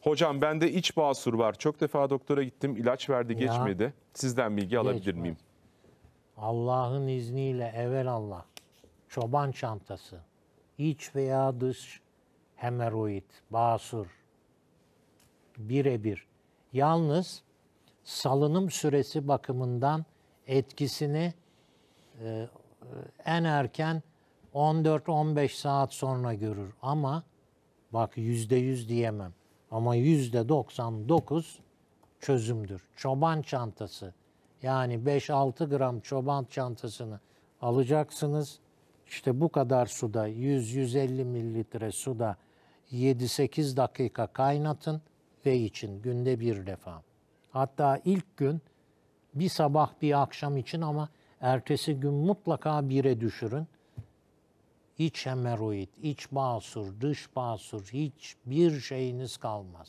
Hocam bende iç basur var. Çok defa doktora gittim. ilaç verdi Ya. geçmedi. Sizden bilgi alabilir miyim? Allah'ın izniyle evvel Allah. Çoban çantası. iç veya dış hemeroid, basur. Birebir. Yalnız salınım süresi bakımından etkisini e, e, en erken 14-15 saat sonra görür ama bak %100 diyemem. Ama yüzde 99 çözümdür. Çoban çantası. Yani 5-6 gram çoban çantasını alacaksınız. İşte bu kadar suda 100-150 mililitre suda 7-8 dakika kaynatın ve için günde bir defa. Hatta ilk gün bir sabah bir akşam için ama ertesi gün mutlaka bire düşürün hiç hemeroid, iç basur, dış basur, hiçbir şeyiniz kalmaz.